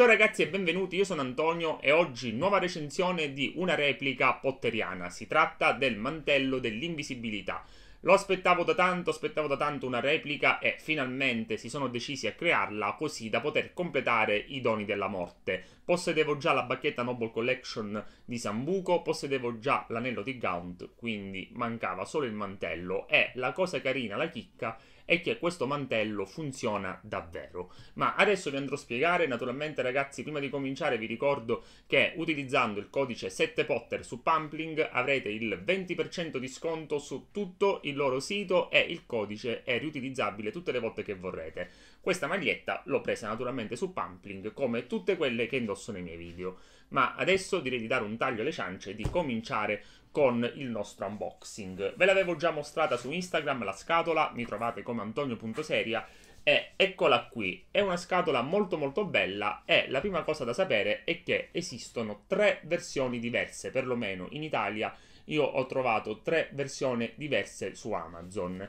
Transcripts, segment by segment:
Ciao ragazzi e benvenuti, io sono Antonio e oggi nuova recensione di una replica potteriana. Si tratta del mantello dell'invisibilità. Lo aspettavo da tanto, aspettavo da tanto una replica e finalmente si sono decisi a crearla così da poter completare i doni della morte. Possedevo già la bacchetta Noble Collection di Sambuco, possedevo già l'anello di Gaunt, quindi mancava solo il mantello. E la cosa carina, la chicca, è che questo mantello funziona davvero. Ma adesso vi andrò a spiegare, naturalmente ragazzi, prima di cominciare vi ricordo che utilizzando il codice 7potter su Pampling avrete il 20% di sconto su tutto il loro sito e il codice è riutilizzabile tutte le volte che vorrete. Questa maglietta l'ho presa naturalmente su Pampling, come tutte quelle che indosso discorso nei miei video. Ma adesso direi di dare un taglio alle ciance e di cominciare con il nostro unboxing. Ve l'avevo già mostrata su Instagram la scatola, mi trovate come antonio.seria e eccola qui, è una scatola molto molto bella e la prima cosa da sapere è che esistono tre versioni diverse, perlomeno in Italia io ho trovato tre versioni diverse su Amazon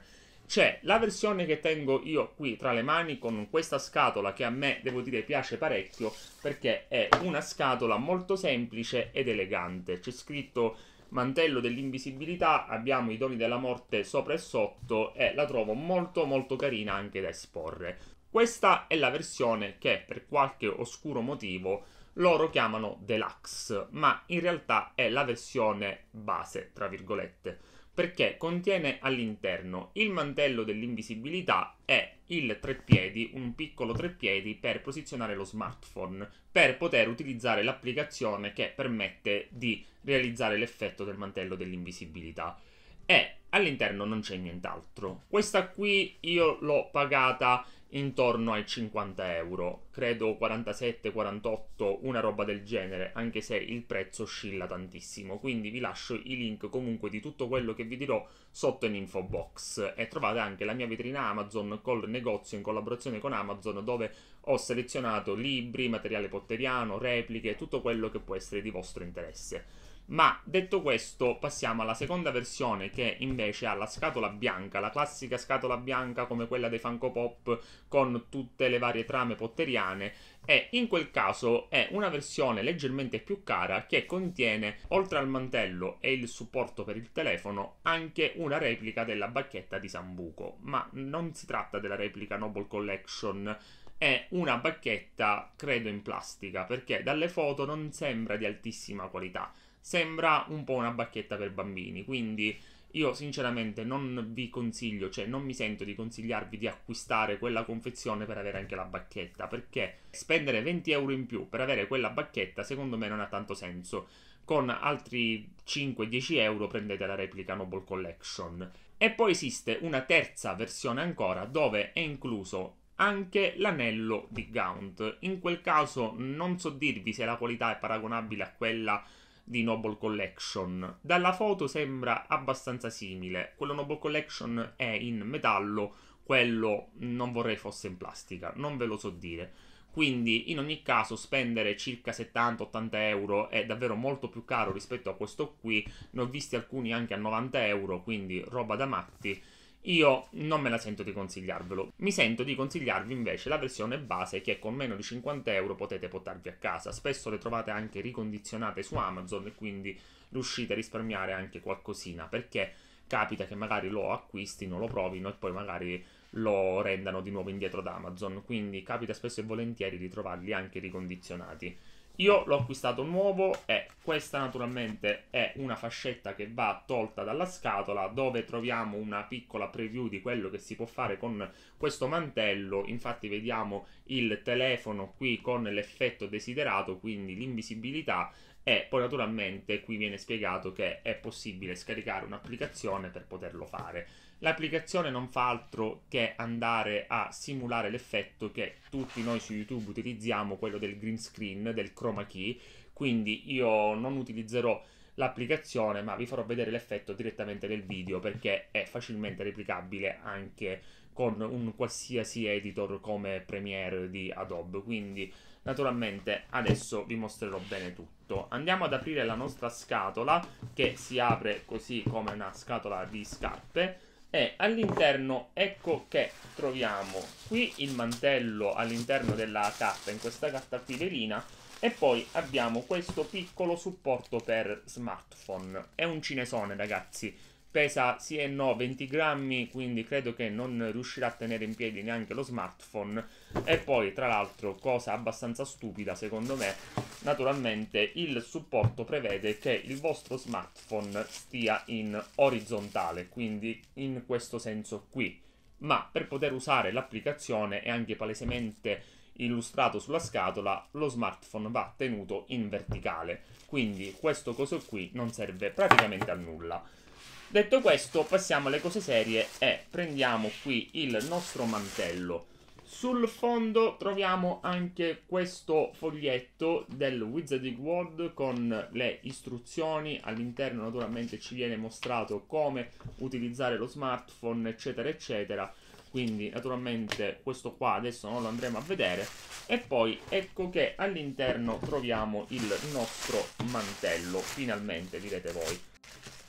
c'è la versione che tengo io qui tra le mani con questa scatola che a me devo dire piace parecchio perché è una scatola molto semplice ed elegante. C'è scritto mantello dell'invisibilità, abbiamo i doni della morte sopra e sotto e la trovo molto molto carina anche da esporre. Questa è la versione che per qualche oscuro motivo loro chiamano deluxe, ma in realtà è la versione base, tra virgolette perché contiene all'interno il mantello dell'invisibilità e il treppiedi, un piccolo treppiedi per posizionare lo smartphone, per poter utilizzare l'applicazione che permette di realizzare l'effetto del mantello dell'invisibilità. E all'interno non c'è nient'altro. Questa qui io l'ho pagata intorno ai 50 euro, credo 47-48, una roba del genere, anche se il prezzo oscilla tantissimo. Quindi vi lascio i link comunque di tutto quello che vi dirò sotto in info box e trovate anche la mia vetrina Amazon col negozio in collaborazione con Amazon dove ho selezionato libri, materiale potteriano, repliche, tutto quello che può essere di vostro interesse. Ma detto questo, passiamo alla seconda versione che invece ha la scatola bianca, la classica scatola bianca come quella dei Funko Pop con tutte le varie trame potteriane e in quel caso è una versione leggermente più cara che contiene, oltre al mantello e il supporto per il telefono, anche una replica della bacchetta di Sambuco. Ma non si tratta della replica Noble Collection è una bacchetta, credo in plastica, perché dalle foto non sembra di altissima qualità sembra un po' una bacchetta per bambini, quindi io sinceramente non vi consiglio, cioè non mi sento di consigliarvi di acquistare quella confezione per avere anche la bacchetta, perché spendere 20 euro in più per avere quella bacchetta secondo me non ha tanto senso. Con altri 5-10 euro prendete la replica Noble Collection. E poi esiste una terza versione ancora dove è incluso anche l'anello di Gaunt. In quel caso non so dirvi se la qualità è paragonabile a quella di Noble Collection. Dalla foto sembra abbastanza simile. Quello Noble Collection è in metallo, quello non vorrei fosse in plastica, non ve lo so dire. Quindi in ogni caso spendere circa 70-80 euro è davvero molto più caro rispetto a questo qui. Ne ho visti alcuni anche a 90 euro, quindi roba da matti io non me la sento di consigliarvelo. Mi sento di consigliarvi invece la versione base che con meno di 50 euro potete portarvi a casa. Spesso le trovate anche ricondizionate su Amazon e quindi riuscite a risparmiare anche qualcosina perché capita che magari lo acquistino, lo provino e poi magari lo rendano di nuovo indietro da Amazon. Quindi capita spesso e volentieri di trovarli anche ricondizionati. Io l'ho acquistato nuovo e questa naturalmente è una fascetta che va tolta dalla scatola dove troviamo una piccola preview di quello che si può fare con questo mantello. Infatti vediamo il telefono qui con l'effetto desiderato, quindi l'invisibilità e poi naturalmente qui viene spiegato che è possibile scaricare un'applicazione per poterlo fare. L'applicazione non fa altro che andare a simulare l'effetto che tutti noi su YouTube utilizziamo, quello del green screen, del chroma key, quindi io non utilizzerò l'applicazione ma vi farò vedere l'effetto direttamente del video perché è facilmente replicabile anche con un qualsiasi editor come Premiere di Adobe, quindi naturalmente adesso vi mostrerò bene tutto. Andiamo ad aprire la nostra scatola che si apre così come una scatola di scarpe e all'interno ecco che troviamo qui il mantello all'interno della carta, in questa carta filerina e poi abbiamo questo piccolo supporto per smartphone. È un cinesone ragazzi, pesa sì e no 20 grammi, quindi credo che non riuscirà a tenere in piedi neanche lo smartphone. E poi, tra l'altro, cosa abbastanza stupida secondo me, naturalmente il supporto prevede che il vostro smartphone stia in orizzontale, quindi in questo senso qui. Ma per poter usare l'applicazione è anche palesemente illustrato sulla scatola, lo smartphone va tenuto in verticale. Quindi questo coso qui non serve praticamente a nulla. Detto questo, passiamo alle cose serie e prendiamo qui il nostro mantello. Sul fondo troviamo anche questo foglietto del Wizarding World con le istruzioni, all'interno naturalmente ci viene mostrato come utilizzare lo smartphone eccetera eccetera quindi naturalmente questo qua adesso non lo andremo a vedere e poi ecco che all'interno troviamo il nostro mantello finalmente direte voi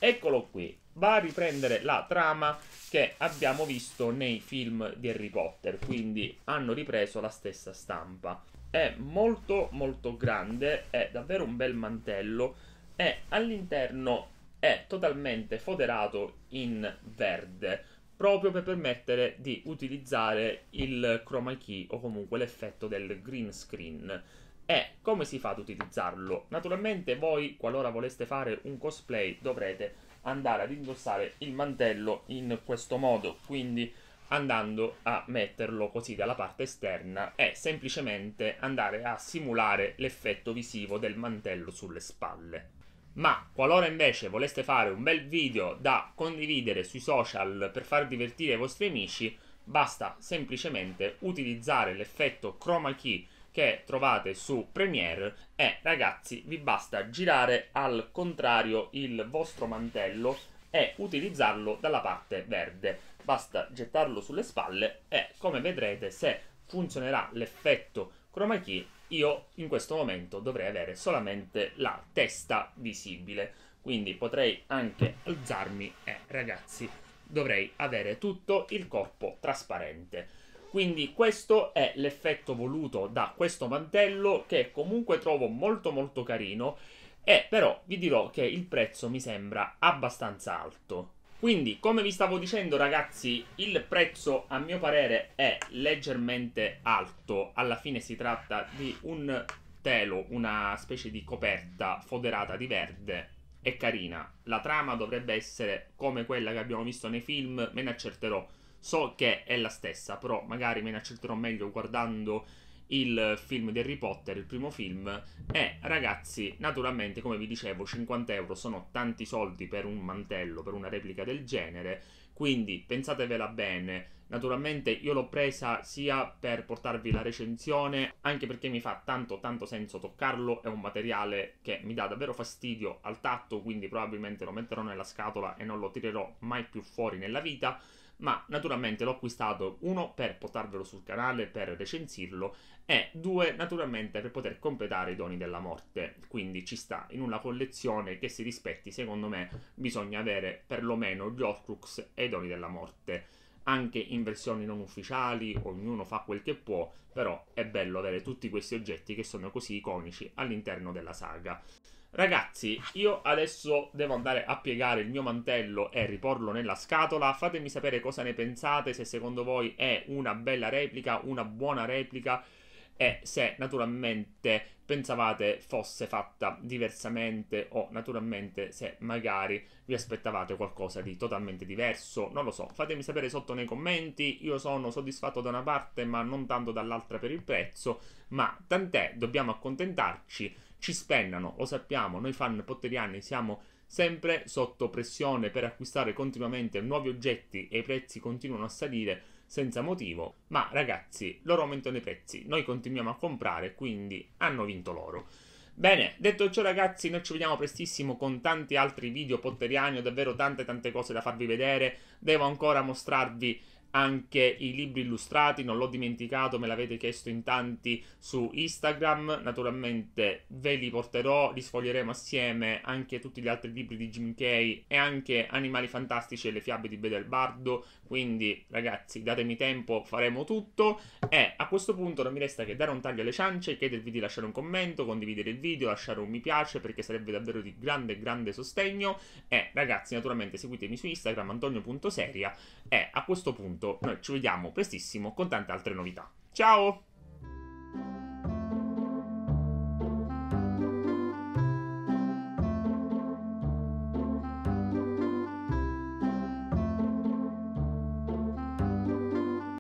eccolo qui va a riprendere la trama che abbiamo visto nei film di Harry Potter quindi hanno ripreso la stessa stampa è molto molto grande è davvero un bel mantello e all'interno è totalmente foderato in verde proprio per permettere di utilizzare il chroma key o comunque l'effetto del green screen. E come si fa ad utilizzarlo? Naturalmente voi, qualora voleste fare un cosplay, dovrete andare ad indossare il mantello in questo modo, quindi andando a metterlo così dalla parte esterna e semplicemente andare a simulare l'effetto visivo del mantello sulle spalle ma qualora invece voleste fare un bel video da condividere sui social per far divertire i vostri amici, basta semplicemente utilizzare l'effetto chroma key che trovate su Premiere e ragazzi vi basta girare al contrario il vostro mantello e utilizzarlo dalla parte verde. Basta gettarlo sulle spalle e come vedrete se funzionerà l'effetto chroma key io in questo momento dovrei avere solamente la testa visibile. Quindi potrei anche alzarmi e ragazzi dovrei avere tutto il corpo trasparente. Quindi questo è l'effetto voluto da questo mantello che comunque trovo molto molto carino e però vi dirò che il prezzo mi sembra abbastanza alto. Quindi, come vi stavo dicendo ragazzi, il prezzo a mio parere è leggermente alto. Alla fine si tratta di un telo, una specie di coperta foderata di verde. È carina. La trama dovrebbe essere come quella che abbiamo visto nei film, me ne accerterò. So che è la stessa, però magari me ne accerterò meglio guardando il film di Harry Potter, il primo film, e ragazzi, naturalmente, come vi dicevo, 50 euro sono tanti soldi per un mantello, per una replica del genere, quindi pensatevela bene. Naturalmente io l'ho presa sia per portarvi la recensione, anche perché mi fa tanto tanto senso toccarlo, è un materiale che mi dà davvero fastidio al tatto, quindi probabilmente lo metterò nella scatola e non lo tirerò mai più fuori nella vita ma naturalmente l'ho acquistato uno per portarvelo sul canale, per recensirlo e due naturalmente per poter completare i doni della morte, quindi ci sta in una collezione che si rispetti, secondo me bisogna avere perlomeno gli Orcrux e i doni della morte anche in versioni non ufficiali, ognuno fa quel che può, però è bello avere tutti questi oggetti che sono così iconici all'interno della saga. Ragazzi, io adesso devo andare a piegare il mio mantello e riporlo nella scatola. Fatemi sapere cosa ne pensate, se secondo voi è una bella replica, una buona replica e se naturalmente pensavate fosse fatta diversamente o naturalmente se magari vi aspettavate qualcosa di totalmente diverso, non lo so, fatemi sapere sotto nei commenti, io sono soddisfatto da una parte ma non tanto dall'altra per il prezzo, ma tant'è, dobbiamo accontentarci ci spennano, lo sappiamo, noi fan potteriani siamo sempre sotto pressione per acquistare continuamente nuovi oggetti e i prezzi continuano a salire senza motivo, ma ragazzi, loro aumentano i prezzi, noi continuiamo a comprare, quindi hanno vinto loro. Bene, detto ciò ragazzi, noi ci vediamo prestissimo con tanti altri video potteriani, ho davvero tante tante cose da farvi vedere, devo ancora mostrarvi anche i libri illustrati, non l'ho dimenticato, me l'avete chiesto in tanti su Instagram, naturalmente ve li porterò, li sfoglieremo assieme anche tutti gli altri libri di Jim Kay e anche Animali Fantastici e le fiabe di Bedelbardo, quindi ragazzi datemi tempo, faremo tutto e a questo punto non mi resta che dare un taglio alle ciance, chiedervi di lasciare un commento, condividere il video, lasciare un mi piace perché sarebbe davvero di grande grande sostegno e ragazzi naturalmente seguitemi su Instagram antonio.seria e a questo punto appunto noi ci vediamo prestissimo con tante altre novità. Ciao!